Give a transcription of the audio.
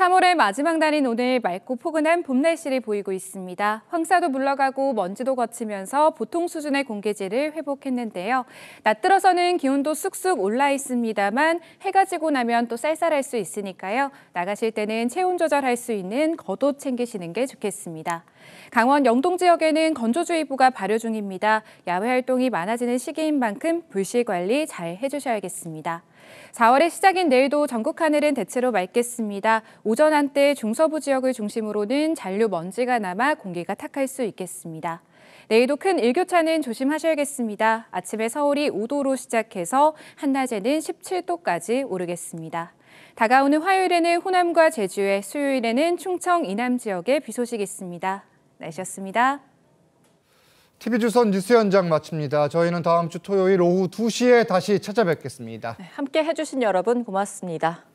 3월의 마지막 날인 오늘 맑고 포근한 봄 날씨를 보이고 있습니다. 황사도 물러가고 먼지도 거치면서 보통 수준의 공기질을 회복했는데요. 낮 들어서는 기온도 쑥쑥 올라 있습니다만 해가 지고 나면 또 쌀쌀할 수 있으니까요. 나가실 때는 체온 조절할 수 있는 겉옷 챙기시는 게 좋겠습니다. 강원 영동 지역에는 건조주의보가 발효 중입니다. 야외 활동이 많아지는 시기인 만큼 불씨 관리 잘 해주셔야겠습니다. 4월의 시작인 내일도 전국 하늘은 대체로 맑겠습니다. 오전 한때 중서부 지역을 중심으로는 잔류 먼지가 남아 공기가 탁할 수 있겠습니다. 내일도 큰 일교차는 조심하셔야겠습니다. 아침에 서울이 5도로 시작해서 한낮에는 17도까지 오르겠습니다. 다가오는 화요일에는 호남과 제주에, 수요일에는 충청 이남 지역에 비소식 있습니다. 날씨였습니다. TV조선 뉴스 현장 마칩니다. 저희는 다음 주 토요일 오후 2시에 다시 찾아뵙겠습니다. 네, 함께 해주신 여러분 고맙습니다.